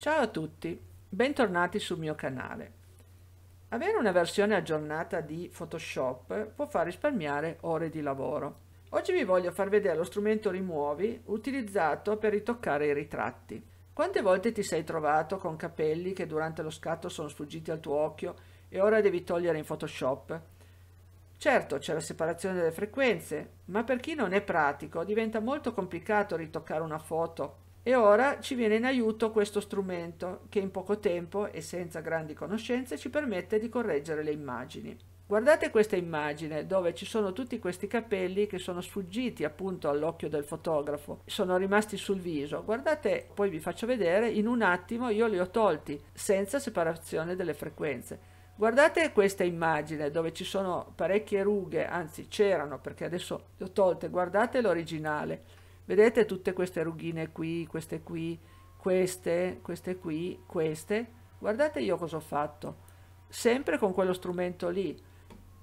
Ciao a tutti, bentornati sul mio canale. Avere una versione aggiornata di Photoshop può far risparmiare ore di lavoro. Oggi vi voglio far vedere lo strumento Rimuovi utilizzato per ritoccare i ritratti. Quante volte ti sei trovato con capelli che durante lo scatto sono sfuggiti al tuo occhio e ora devi togliere in Photoshop? Certo, c'è la separazione delle frequenze, ma per chi non è pratico diventa molto complicato ritoccare una foto e ora ci viene in aiuto questo strumento che in poco tempo e senza grandi conoscenze ci permette di correggere le immagini. Guardate questa immagine dove ci sono tutti questi capelli che sono sfuggiti appunto all'occhio del fotografo, sono rimasti sul viso. Guardate, poi vi faccio vedere, in un attimo io li ho tolti senza separazione delle frequenze. Guardate questa immagine dove ci sono parecchie rughe, anzi c'erano perché adesso le ho tolte, guardate l'originale Vedete tutte queste rughine qui, queste qui, queste, queste qui, queste. Guardate io cosa ho fatto. Sempre con quello strumento lì.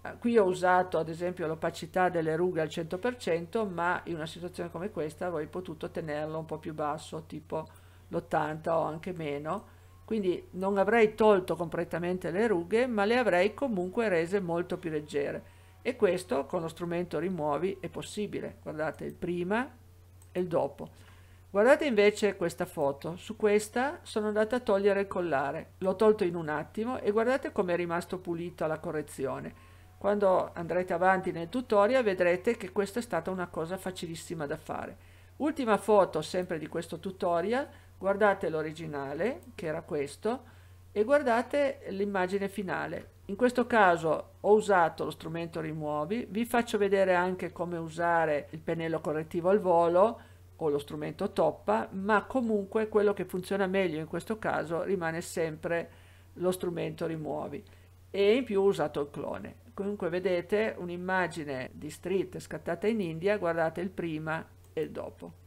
Ah, qui ho usato ad esempio l'opacità delle rughe al 100%, ma in una situazione come questa avrei potuto tenerlo un po' più basso, tipo l'80 o anche meno. Quindi non avrei tolto completamente le rughe, ma le avrei comunque rese molto più leggere. E questo con lo strumento rimuovi è possibile. Guardate il prima, e il dopo. Guardate invece questa foto, su questa sono andata a togliere il collare, l'ho tolto in un attimo e guardate come è rimasto pulito alla correzione. Quando andrete avanti nel tutorial vedrete che questa è stata una cosa facilissima da fare. Ultima foto sempre di questo tutorial, guardate l'originale che era questo, e guardate l'immagine finale. In questo caso ho usato lo strumento rimuovi, vi faccio vedere anche come usare il pennello correttivo al volo o lo strumento toppa, ma comunque quello che funziona meglio in questo caso rimane sempre lo strumento rimuovi e in più ho usato il clone. Comunque vedete un'immagine di street scattata in India, guardate il prima e il dopo.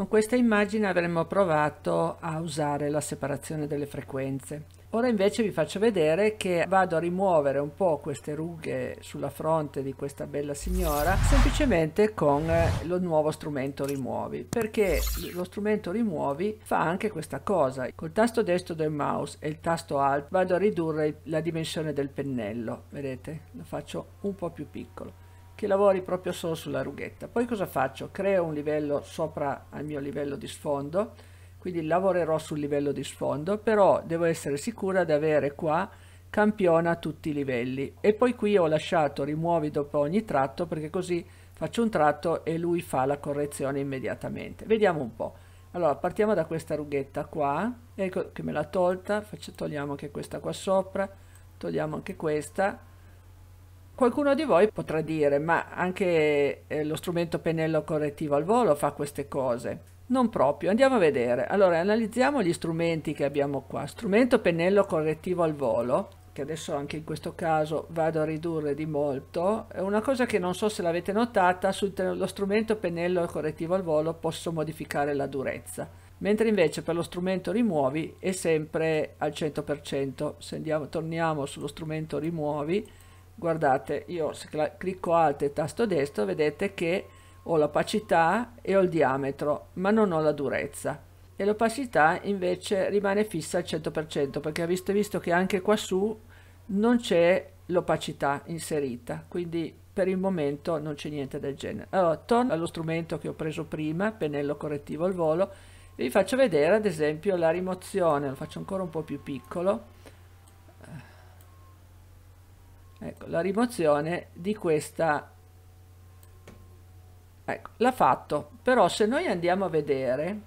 Con questa immagine avremmo provato a usare la separazione delle frequenze. Ora invece vi faccio vedere che vado a rimuovere un po' queste rughe sulla fronte di questa bella signora semplicemente con lo nuovo strumento rimuovi perché lo strumento rimuovi fa anche questa cosa. Col tasto destro del mouse e il tasto alt vado a ridurre la dimensione del pennello, vedete? Lo faccio un po' più piccolo che lavori proprio solo sulla rughetta. Poi cosa faccio? Creo un livello sopra al mio livello di sfondo, quindi lavorerò sul livello di sfondo, però devo essere sicura di avere qua campiona a tutti i livelli. E poi qui ho lasciato rimuovi dopo ogni tratto perché così faccio un tratto e lui fa la correzione immediatamente. Vediamo un po'. Allora, partiamo da questa rughetta qua, ecco che me l'ha tolta, Faccio, togliamo anche questa qua sopra, togliamo anche questa, Qualcuno di voi potrà dire, ma anche eh, lo strumento pennello correttivo al volo fa queste cose. Non proprio, andiamo a vedere. Allora, analizziamo gli strumenti che abbiamo qua. Strumento pennello correttivo al volo, che adesso anche in questo caso vado a ridurre di molto. È una cosa che non so se l'avete notata, sullo strumento pennello correttivo al volo posso modificare la durezza. Mentre invece per lo strumento rimuovi è sempre al 100%. Se andiamo, torniamo sullo strumento rimuovi, guardate io se clicco alt e tasto destro vedete che ho l'opacità e ho il diametro ma non ho la durezza e l'opacità invece rimane fissa al 100% perché avete visto che anche quassù non c'è l'opacità inserita quindi per il momento non c'è niente del genere allora torno allo strumento che ho preso prima pennello correttivo al volo vi faccio vedere ad esempio la rimozione lo faccio ancora un po' più piccolo ecco, la rimozione di questa ecco l'ha fatto però se noi andiamo a vedere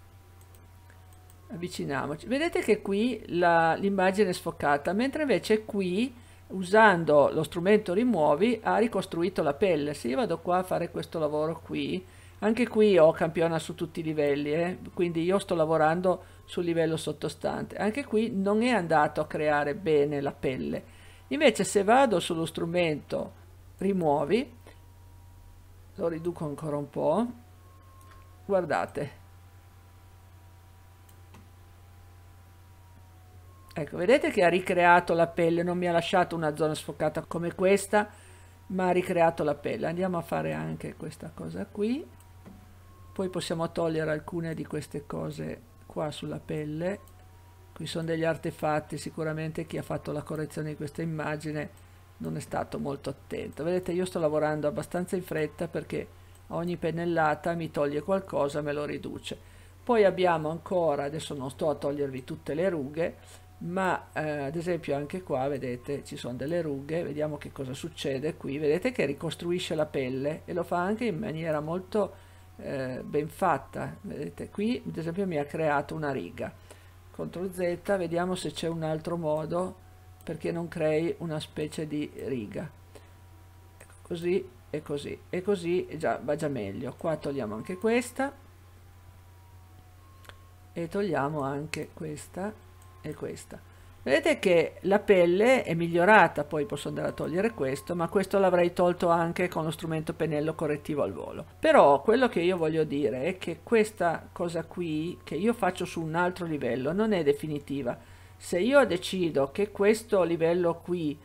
avviciniamoci vedete che qui l'immagine è sfocata mentre invece qui usando lo strumento rimuovi ha ricostruito la pelle se io vado qua a fare questo lavoro qui anche qui ho campiona su tutti i livelli eh? quindi io sto lavorando sul livello sottostante anche qui non è andato a creare bene la pelle Invece se vado sullo strumento rimuovi, lo riduco ancora un po', guardate. Ecco, vedete che ha ricreato la pelle, non mi ha lasciato una zona sfocata come questa, ma ha ricreato la pelle. Andiamo a fare anche questa cosa qui. Poi possiamo togliere alcune di queste cose qua sulla pelle qui sono degli artefatti sicuramente chi ha fatto la correzione di questa immagine non è stato molto attento vedete io sto lavorando abbastanza in fretta perché ogni pennellata mi toglie qualcosa me lo riduce poi abbiamo ancora adesso non sto a togliervi tutte le rughe ma eh, ad esempio anche qua vedete ci sono delle rughe vediamo che cosa succede qui vedete che ricostruisce la pelle e lo fa anche in maniera molto eh, ben fatta vedete qui ad esempio mi ha creato una riga CTRL Z, vediamo se c'è un altro modo perché non crei una specie di riga. Ecco, così e così e così già, va già meglio. Qua togliamo anche questa e togliamo anche questa e questa Vedete che la pelle è migliorata, poi posso andare a togliere questo, ma questo l'avrei tolto anche con lo strumento pennello correttivo al volo. Però quello che io voglio dire è che questa cosa qui, che io faccio su un altro livello, non è definitiva. Se io decido che questo livello qui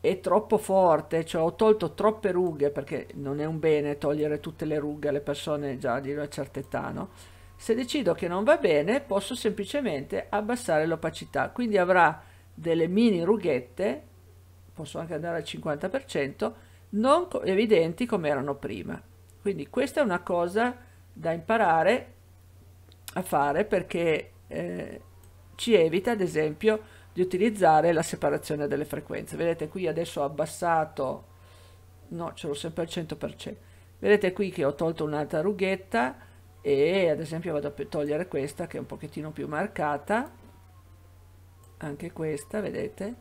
è troppo forte, cioè ho tolto troppe rughe, perché non è un bene togliere tutte le rughe alle persone già di una certa età, no? Se decido che non va bene posso semplicemente abbassare l'opacità, quindi avrà delle mini rughette, posso anche andare al 50%, non evidenti come erano prima. Quindi questa è una cosa da imparare a fare perché eh, ci evita ad esempio di utilizzare la separazione delle frequenze. Vedete qui adesso ho abbassato, no ce l'ho sempre al 100%, vedete qui che ho tolto un'altra rughetta, e ad esempio vado a togliere questa che è un pochettino più marcata anche questa vedete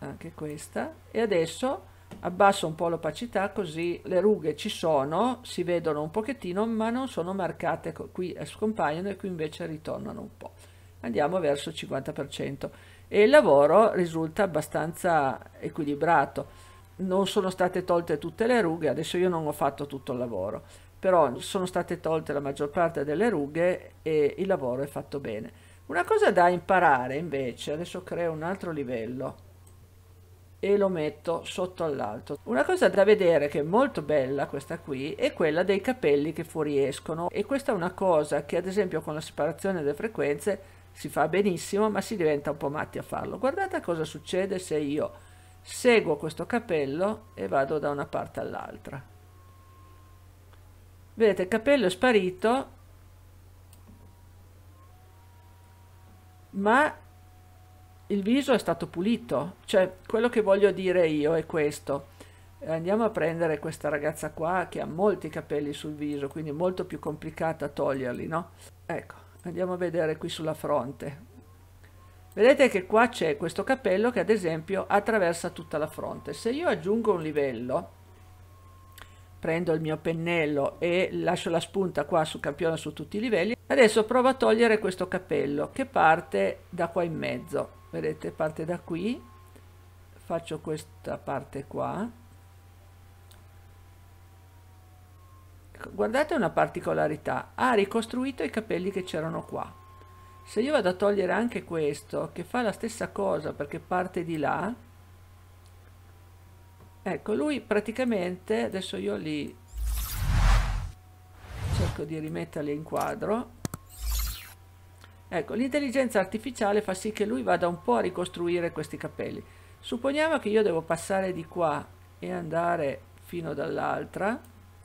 anche questa e adesso abbasso un po' l'opacità così le rughe ci sono si vedono un pochettino ma non sono marcate qui eh, scompaiono e qui invece ritornano un po' andiamo verso il 50% e il lavoro risulta abbastanza equilibrato non sono state tolte tutte le rughe adesso io non ho fatto tutto il lavoro però sono state tolte la maggior parte delle rughe e il lavoro è fatto bene. Una cosa da imparare invece, adesso creo un altro livello e lo metto sotto all'alto. Una cosa da vedere che è molto bella questa qui è quella dei capelli che fuoriescono e questa è una cosa che ad esempio con la separazione delle frequenze si fa benissimo ma si diventa un po' matti a farlo. Guardate cosa succede se io seguo questo capello e vado da una parte all'altra vedete il capello è sparito ma il viso è stato pulito cioè quello che voglio dire io è questo andiamo a prendere questa ragazza qua che ha molti capelli sul viso quindi è molto più complicata toglierli no ecco andiamo a vedere qui sulla fronte vedete che qua c'è questo capello che ad esempio attraversa tutta la fronte se io aggiungo un livello prendo il mio pennello e lascio la spunta qua su campione su tutti i livelli adesso provo a togliere questo capello che parte da qua in mezzo vedete parte da qui faccio questa parte qua guardate una particolarità ha ricostruito i capelli che c'erano qua se io vado a togliere anche questo che fa la stessa cosa perché parte di là Ecco, lui praticamente, adesso io li cerco di rimetterli in quadro. Ecco, l'intelligenza artificiale fa sì che lui vada un po' a ricostruire questi capelli. Supponiamo che io devo passare di qua e andare fino dall'altra.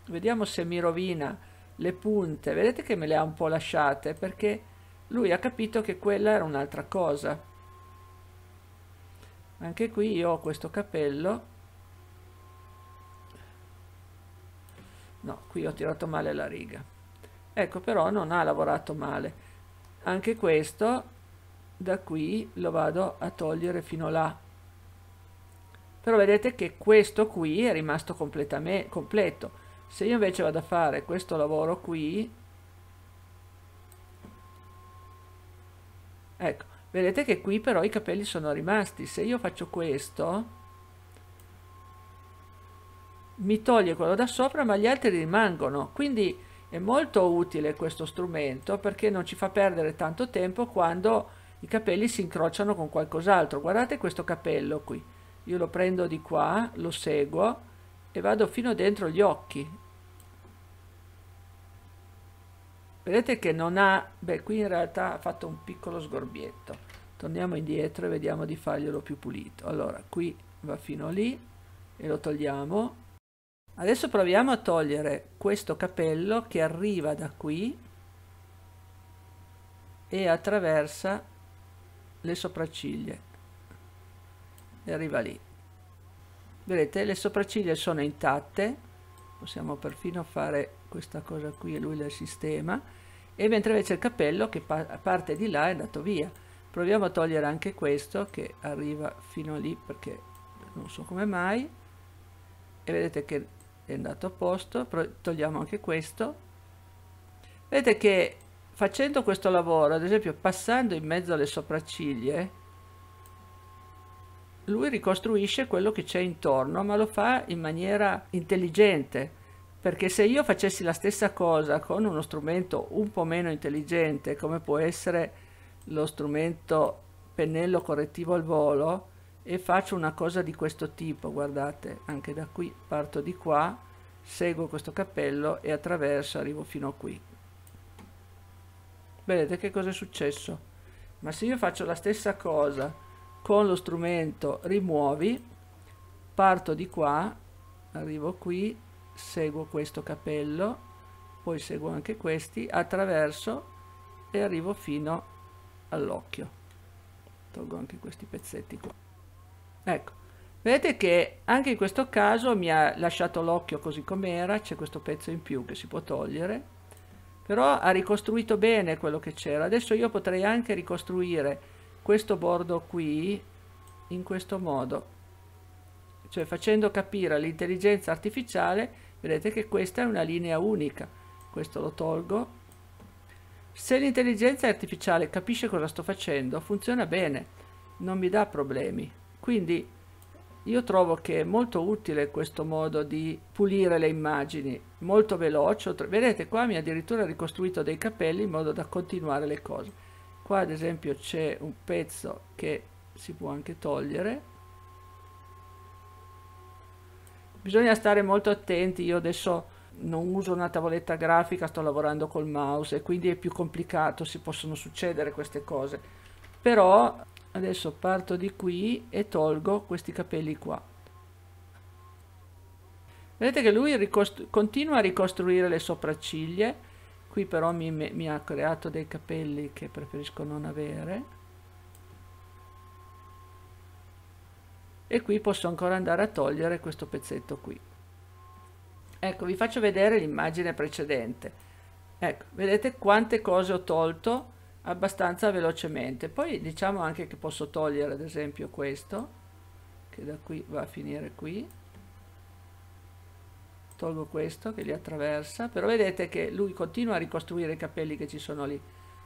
Vediamo se mi rovina le punte. Vedete che me le ha un po' lasciate perché lui ha capito che quella era un'altra cosa. Anche qui io ho questo capello no qui ho tirato male la riga ecco però non ha lavorato male anche questo da qui lo vado a togliere fino là però vedete che questo qui è rimasto completamente completo se io invece vado a fare questo lavoro qui ecco vedete che qui però i capelli sono rimasti se io faccio questo mi toglie quello da sopra ma gli altri rimangono quindi è molto utile questo strumento perché non ci fa perdere tanto tempo quando i capelli si incrociano con qualcos'altro guardate questo capello qui io lo prendo di qua lo seguo e vado fino dentro gli occhi vedete che non ha beh qui in realtà ha fatto un piccolo sgorbietto torniamo indietro e vediamo di farglielo più pulito allora qui va fino lì e lo togliamo Adesso proviamo a togliere questo capello che arriva da qui e attraversa le sopracciglia e arriva lì. Vedete, le sopracciglia sono intatte, possiamo perfino fare questa cosa qui e lui la sistema, e mentre invece il capello che pa parte di là è andato via. Proviamo a togliere anche questo che arriva fino lì perché non so come mai, e vedete che è andato a posto togliamo anche questo vedete che facendo questo lavoro ad esempio passando in mezzo alle sopracciglia, lui ricostruisce quello che c'è intorno ma lo fa in maniera intelligente perché se io facessi la stessa cosa con uno strumento un po' meno intelligente come può essere lo strumento pennello correttivo al volo e faccio una cosa di questo tipo guardate anche da qui parto di qua seguo questo cappello e attraverso arrivo fino a qui vedete che cosa è successo ma se io faccio la stessa cosa con lo strumento rimuovi parto di qua arrivo qui seguo questo cappello poi seguo anche questi attraverso e arrivo fino all'occhio tolgo anche questi pezzetti qua Ecco, vedete che anche in questo caso mi ha lasciato l'occhio così com'era, c'è questo pezzo in più che si può togliere, però ha ricostruito bene quello che c'era. Adesso io potrei anche ricostruire questo bordo qui in questo modo, cioè facendo capire all'intelligenza artificiale, vedete che questa è una linea unica, questo lo tolgo. Se l'intelligenza artificiale capisce cosa sto facendo, funziona bene, non mi dà problemi. Quindi io trovo che è molto utile questo modo di pulire le immagini, molto veloce. Vedete qua mi ha addirittura ricostruito dei capelli in modo da continuare le cose. Qua ad esempio c'è un pezzo che si può anche togliere. Bisogna stare molto attenti, io adesso non uso una tavoletta grafica, sto lavorando col mouse e quindi è più complicato, si possono succedere queste cose. Però adesso parto di qui e tolgo questi capelli qua vedete che lui continua a ricostruire le sopracciglie qui però mi, mi, ha creato dei capelli che preferisco non avere e qui posso ancora andare a togliere questo pezzetto qui ecco vi faccio vedere l'immagine precedente ecco vedete quante cose ho tolto abbastanza velocemente. Poi diciamo anche che posso togliere ad esempio questo, che da qui va a finire qui. Tolgo questo che li attraversa, però vedete che lui continua a ricostruire i capelli che ci sono lì.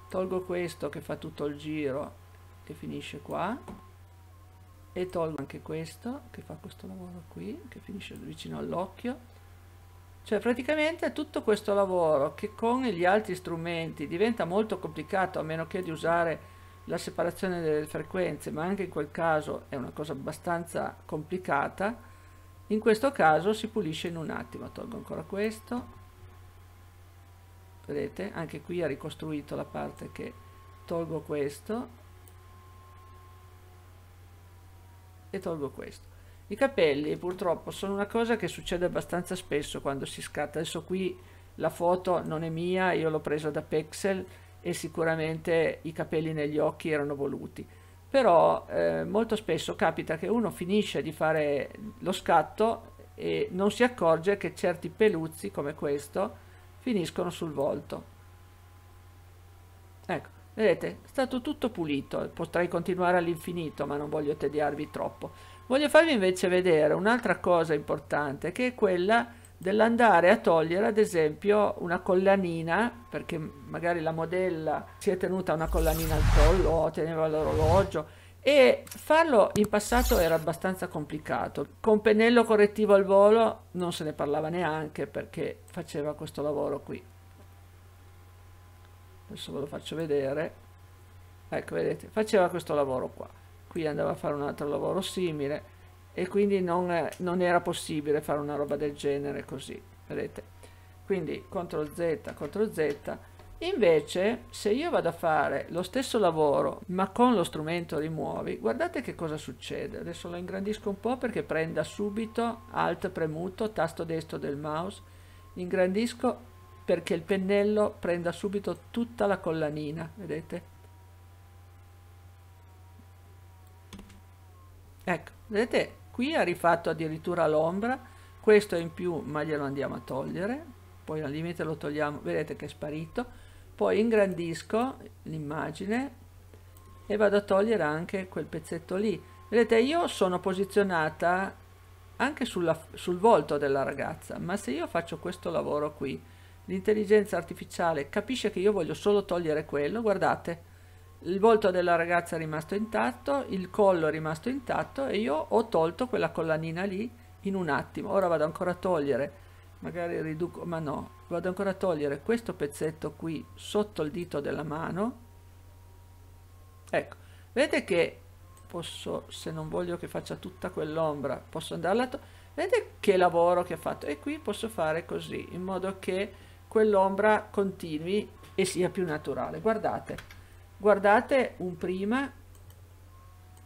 Tolgo questo che fa tutto il giro che finisce qua. E tolgo anche questo che fa questo lavoro qui, che finisce vicino all'occhio cioè praticamente tutto questo lavoro che con gli altri strumenti diventa molto complicato a meno che di usare la separazione delle frequenze, ma anche in quel caso è una cosa abbastanza complicata, in questo caso si pulisce in un attimo. Tolgo ancora questo, vedete anche qui ha ricostruito la parte che tolgo questo e tolgo questo i capelli purtroppo sono una cosa che succede abbastanza spesso quando si scatta. Adesso qui la foto non è mia, io l'ho presa da Pexel e sicuramente i capelli negli occhi erano voluti. Però eh, molto spesso capita che uno finisce di fare lo scatto e non si accorge che certi peluzzi come questo finiscono sul volto. Ecco, vedete, è stato tutto pulito, potrei continuare all'infinito ma non voglio tediarvi troppo. Voglio farvi invece vedere un'altra cosa importante che è quella dell'andare a togliere ad esempio una collanina perché magari la modella si è tenuta una collanina al collo o teneva l'orologio e farlo in passato era abbastanza complicato. Con pennello correttivo al volo non se ne parlava neanche perché faceva questo lavoro qui. Adesso ve lo faccio vedere. Ecco, vedete, faceva questo lavoro qua qui andava a fare un altro lavoro simile e quindi non, non era possibile fare una roba del genere così, vedete? Quindi CTRL Z, CTRL Z. Invece se io vado a fare lo stesso lavoro ma con lo strumento rimuovi, guardate che cosa succede. Adesso lo ingrandisco un po' perché prenda subito Alt premuto, tasto destro del mouse, ingrandisco perché il pennello prenda subito tutta la collanina, vedete? Ecco, vedete, qui ha rifatto addirittura l'ombra, questo è in più ma glielo andiamo a togliere, poi al limite lo togliamo, vedete che è sparito, poi ingrandisco l'immagine e vado a togliere anche quel pezzetto lì. Vedete, io sono posizionata anche sulla, sul volto della ragazza, ma se io faccio questo lavoro qui, l'intelligenza artificiale capisce che io voglio solo togliere quello, guardate, il volto della ragazza è rimasto intatto, il collo è rimasto intatto e io ho tolto quella collanina lì in un attimo. Ora vado ancora a togliere, magari riduco, ma no, vado ancora a togliere questo pezzetto qui sotto il dito della mano. Ecco, vedete che posso, se non voglio che faccia tutta quell'ombra, posso andarla a togliere. Vedete che lavoro che ha fatto? E qui posso fare così, in modo che quell'ombra continui e sia più naturale. Guardate guardate un prima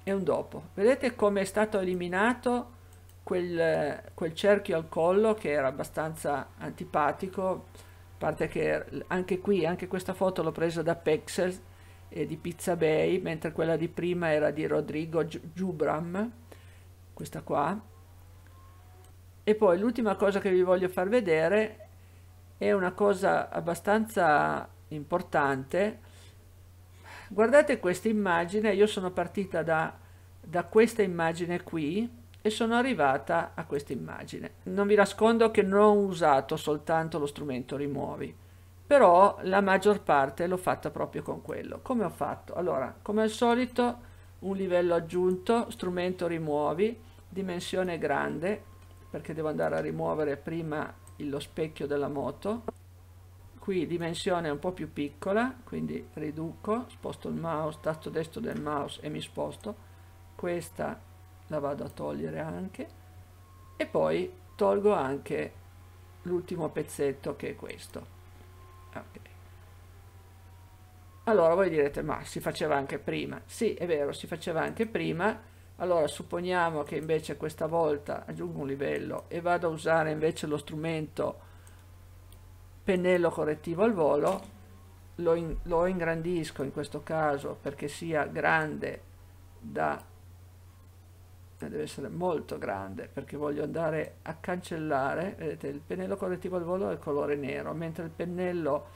e un dopo vedete come è stato eliminato quel, quel cerchio al collo che era abbastanza antipatico a parte che anche qui anche questa foto l'ho presa da pexels e di Pizza Bay mentre quella di prima era di Rodrigo Giubram questa qua e poi l'ultima cosa che vi voglio far vedere è una cosa abbastanza importante Guardate questa immagine, io sono partita da, da questa immagine qui e sono arrivata a questa immagine. Non vi nascondo che non ho usato soltanto lo strumento rimuovi, però la maggior parte l'ho fatta proprio con quello. Come ho fatto? Allora, come al solito, un livello aggiunto, strumento rimuovi, dimensione grande, perché devo andare a rimuovere prima lo specchio della moto, qui dimensione un po' più piccola, quindi riduco, sposto il mouse, tasto destro del mouse e mi sposto, questa la vado a togliere anche e poi tolgo anche l'ultimo pezzetto che è questo. Okay. Allora voi direte ma si faceva anche prima, sì è vero si faceva anche prima, allora supponiamo che invece questa volta aggiungo un livello e vado a usare invece lo strumento pennello correttivo al volo, lo, in, lo ingrandisco in questo caso perché sia grande da eh, deve essere molto grande perché voglio andare a cancellare vedete il pennello correttivo al volo è il colore nero mentre il pennello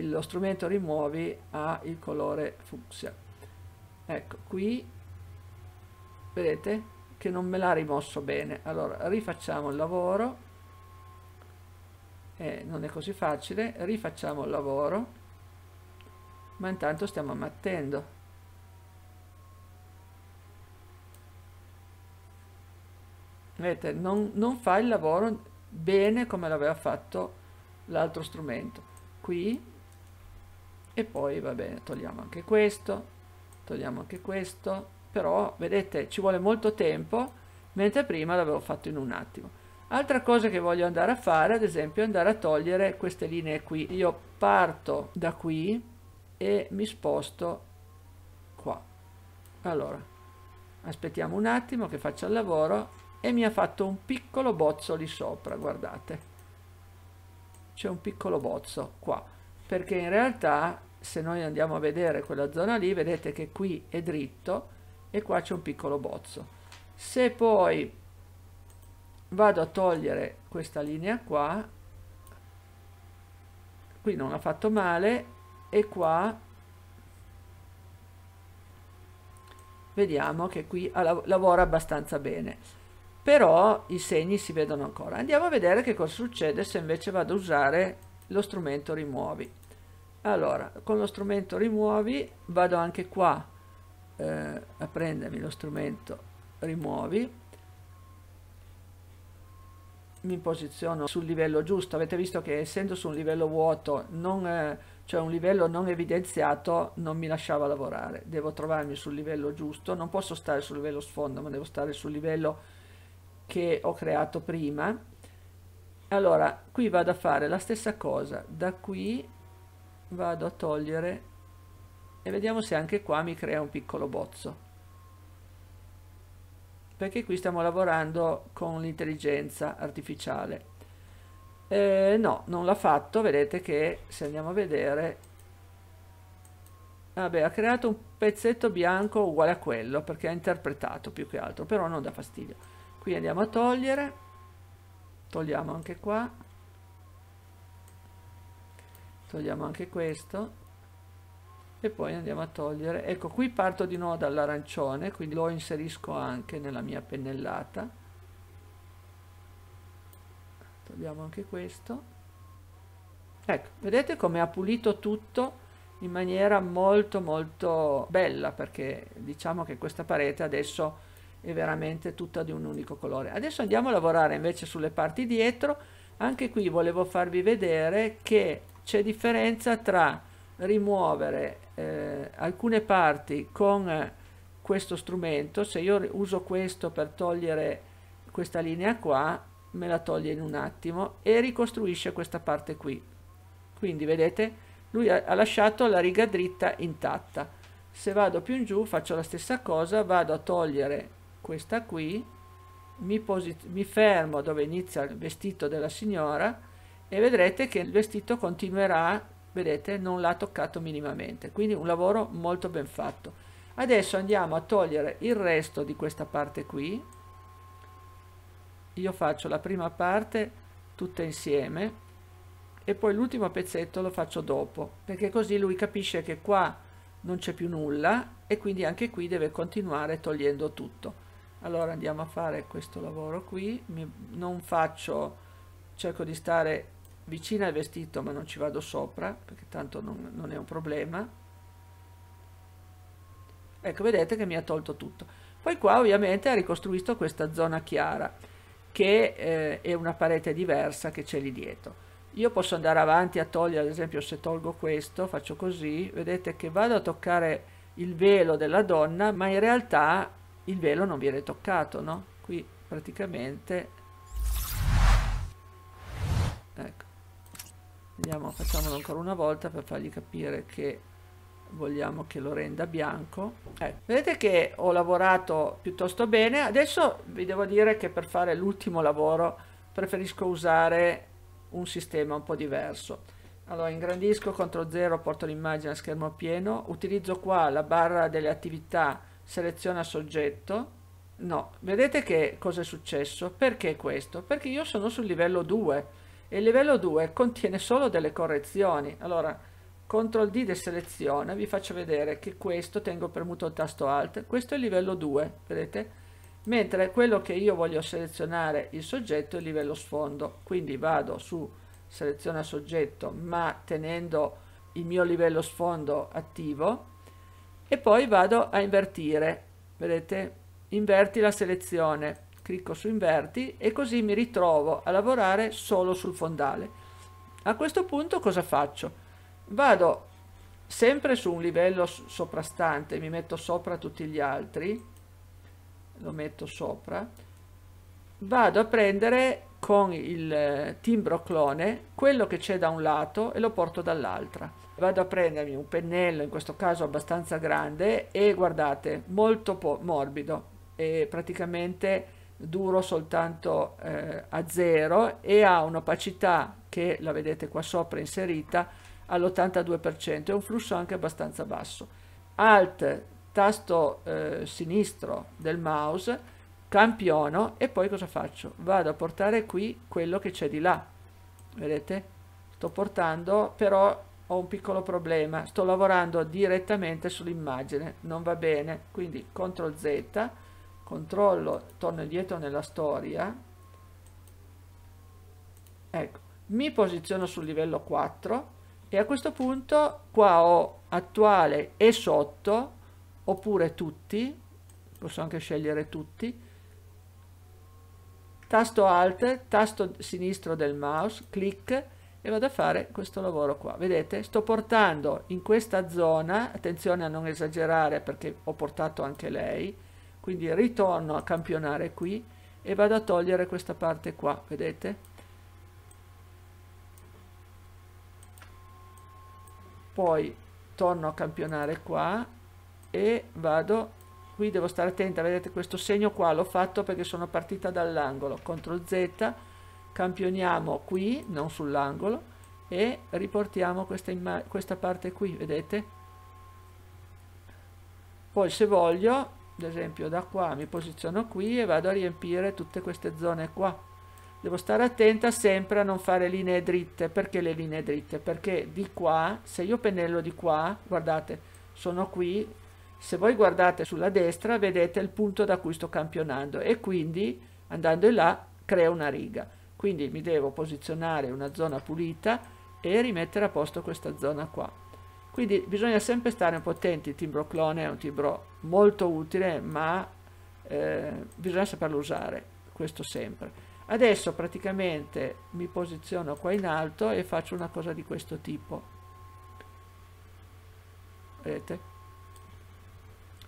lo strumento rimuovi ha il colore fucsia ecco qui vedete che non me l'ha rimosso bene allora rifacciamo il lavoro eh, non è così facile, rifacciamo il lavoro, ma intanto stiamo ammattendo. Vedete, non, non fa il lavoro bene come l'aveva fatto l'altro strumento. Qui e poi va bene, togliamo anche questo, togliamo anche questo, però vedete ci vuole molto tempo, mentre prima l'avevo fatto in un attimo. Altra cosa che voglio andare a fare, ad esempio, è andare a togliere queste linee qui. Io parto da qui e mi sposto qua. Allora, aspettiamo un attimo che faccia il lavoro e mi ha fatto un piccolo bozzo lì sopra, guardate. C'è un piccolo bozzo qua, perché in realtà se noi andiamo a vedere quella zona lì, vedete che qui è dritto e qua c'è un piccolo bozzo. Se poi vado a togliere questa linea qua qui non ha fatto male e qua vediamo che qui lavora abbastanza bene però i segni si vedono ancora andiamo a vedere che cosa succede se invece vado a usare lo strumento rimuovi allora con lo strumento rimuovi vado anche qua eh, a prendermi lo strumento rimuovi mi posiziono sul livello giusto. Avete visto che essendo su un livello vuoto, non, eh, cioè un livello non evidenziato, non mi lasciava lavorare. Devo trovarmi sul livello giusto, non posso stare sul livello sfondo, ma devo stare sul livello che ho creato prima. Allora, qui vado a fare la stessa cosa, da qui vado a togliere e vediamo se anche qua mi crea un piccolo bozzo perché qui stiamo lavorando con l'intelligenza artificiale. Eh, no, non l'ha fatto, vedete che se andiamo a vedere... Vabbè, ha creato un pezzetto bianco uguale a quello, perché ha interpretato più che altro, però non dà fastidio. Qui andiamo a togliere, togliamo anche qua, togliamo anche questo, e poi andiamo a togliere ecco qui parto di nuovo dall'arancione quindi lo inserisco anche nella mia pennellata togliamo anche questo ecco vedete come ha pulito tutto in maniera molto molto bella perché diciamo che questa parete adesso è veramente tutta di un unico colore adesso andiamo a lavorare invece sulle parti dietro anche qui volevo farvi vedere che c'è differenza tra rimuovere eh, alcune parti con questo strumento, se io uso questo per togliere questa linea qua, me la toglie in un attimo e ricostruisce questa parte qui. Quindi vedete, lui ha lasciato la riga dritta intatta. Se vado più in giù faccio la stessa cosa, vado a togliere questa qui, mi, mi fermo dove inizia il vestito della signora e vedrete che il vestito continuerà vedete non l'ha toccato minimamente quindi un lavoro molto ben fatto adesso andiamo a togliere il resto di questa parte qui io faccio la prima parte tutta insieme e poi l'ultimo pezzetto lo faccio dopo perché così lui capisce che qua non c'è più nulla e quindi anche qui deve continuare togliendo tutto allora andiamo a fare questo lavoro qui Mi, non faccio cerco di stare vicina al vestito ma non ci vado sopra perché tanto non, non è un problema ecco vedete che mi ha tolto tutto poi qua ovviamente ha ricostruito questa zona chiara che eh, è una parete diversa che c'è lì dietro io posso andare avanti a togliere ad esempio se tolgo questo faccio così vedete che vado a toccare il velo della donna ma in realtà il velo non viene toccato no qui praticamente Andiamo, facciamolo ancora una volta per fargli capire che vogliamo che lo renda bianco ecco. vedete che ho lavorato piuttosto bene adesso vi devo dire che per fare l'ultimo lavoro preferisco usare un sistema un po' diverso allora ingrandisco CTRL 0 porto l'immagine a schermo pieno utilizzo qua la barra delle attività seleziona soggetto no vedete che cosa è successo perché questo perché io sono sul livello 2 il livello 2 contiene solo delle correzioni. Allora, CTRL D deseleziona, vi faccio vedere che questo, tengo premuto il tasto ALT, questo è il livello 2, vedete? Mentre quello che io voglio selezionare il soggetto è il livello sfondo, quindi vado su seleziona soggetto ma tenendo il mio livello sfondo attivo e poi vado a invertire, vedete? Inverti la selezione, clicco su inverti e così mi ritrovo a lavorare solo sul fondale. A questo punto cosa faccio? Vado sempre su un livello soprastante, mi metto sopra tutti gli altri, lo metto sopra, vado a prendere con il eh, timbro clone quello che c'è da un lato e lo porto dall'altra. Vado a prendermi un pennello, in questo caso abbastanza grande, e guardate, molto morbido e praticamente duro soltanto eh, a 0 e ha un'opacità che la vedete qua sopra inserita all'82%, è un flusso anche abbastanza basso. Alt, tasto eh, sinistro del mouse, campiono e poi cosa faccio? Vado a portare qui quello che c'è di là, vedete? Sto portando, però ho un piccolo problema, sto lavorando direttamente sull'immagine, non va bene, quindi CTRL Z, controllo, torno indietro nella storia, ecco, mi posiziono sul livello 4 e a questo punto qua ho attuale e sotto, oppure tutti, posso anche scegliere tutti, tasto alt, tasto sinistro del mouse, clic e vado a fare questo lavoro qua. Vedete? Sto portando in questa zona, attenzione a non esagerare perché ho portato anche lei, quindi ritorno a campionare qui e vado a togliere questa parte qua vedete poi torno a campionare qua e vado qui devo stare attenta vedete questo segno qua l'ho fatto perché sono partita dall'angolo CTRL Z campioniamo qui non sull'angolo e riportiamo questa, questa parte qui vedete poi se voglio ad esempio da qua mi posiziono qui e vado a riempire tutte queste zone qua devo stare attenta sempre a non fare linee dritte perché le linee dritte perché di qua se io pennello di qua guardate sono qui se voi guardate sulla destra vedete il punto da cui sto campionando e quindi andando in là crea una riga quindi mi devo posizionare una zona pulita e rimettere a posto questa zona qua quindi bisogna sempre stare un po' attenti, il timbro clone è un timbro molto utile, ma eh, bisogna saperlo usare, questo sempre. Adesso praticamente mi posiziono qua in alto e faccio una cosa di questo tipo. Vedete?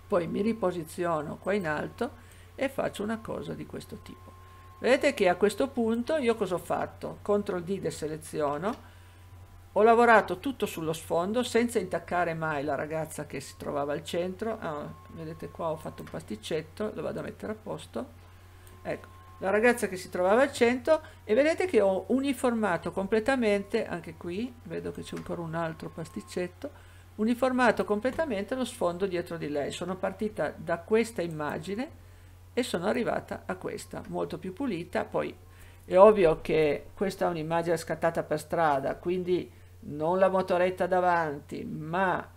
Poi mi riposiziono qua in alto e faccio una cosa di questo tipo. Vedete che a questo punto io cosa ho fatto? CTRL D deseleziono, ho lavorato tutto sullo sfondo senza intaccare mai la ragazza che si trovava al centro. Ah, vedete qua ho fatto un pasticcetto, lo vado a mettere a posto. Ecco, la ragazza che si trovava al centro e vedete che ho uniformato completamente, anche qui vedo che c'è ancora un altro pasticcetto, uniformato completamente lo sfondo dietro di lei. Sono partita da questa immagine e sono arrivata a questa, molto più pulita. Poi è ovvio che questa è un'immagine scattata per strada, quindi non la motoretta davanti, ma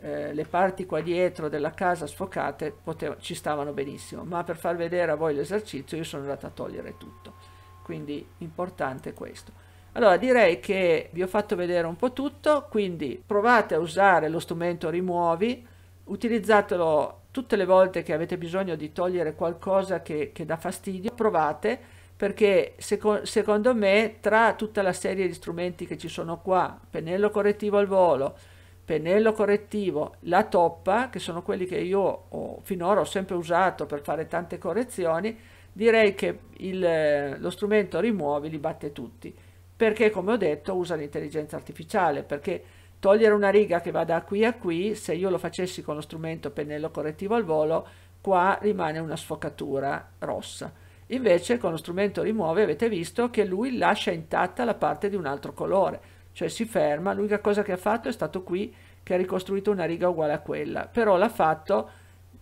eh, le parti qua dietro della casa sfocate potev- ci stavano benissimo, ma per far vedere a voi l'esercizio io sono andata a togliere tutto, quindi importante questo. Allora direi che vi ho fatto vedere un po' tutto, quindi provate a usare lo strumento rimuovi, utilizzatelo tutte le volte che avete bisogno di togliere qualcosa che, che dà fastidio, provate perché seco secondo me tra tutta la serie di strumenti che ci sono qua, pennello correttivo al volo, pennello correttivo, la toppa, che sono quelli che io ho, finora ho sempre usato per fare tante correzioni, direi che il, lo strumento rimuovi li batte tutti, perché come ho detto usa l'intelligenza artificiale, perché togliere una riga che va da qui a qui, se io lo facessi con lo strumento pennello correttivo al volo, qua rimane una sfocatura rossa Invece con lo strumento rimuove avete visto che lui lascia intatta la parte di un altro colore, cioè si ferma, l'unica cosa che ha fatto è stato qui che ha ricostruito una riga uguale a quella, però l'ha fatto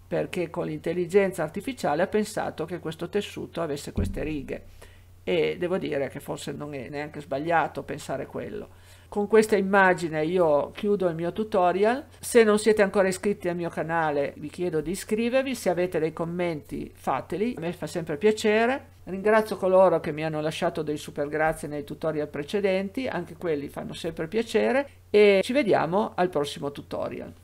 perché con l'intelligenza artificiale ha pensato che questo tessuto avesse queste righe e devo dire che forse non è neanche sbagliato pensare quello con questa immagine io chiudo il mio tutorial. Se non siete ancora iscritti al mio canale vi chiedo di iscrivervi, se avete dei commenti fateli, a me fa sempre piacere. Ringrazio coloro che mi hanno lasciato dei super grazie nei tutorial precedenti, anche quelli fanno sempre piacere e ci vediamo al prossimo tutorial.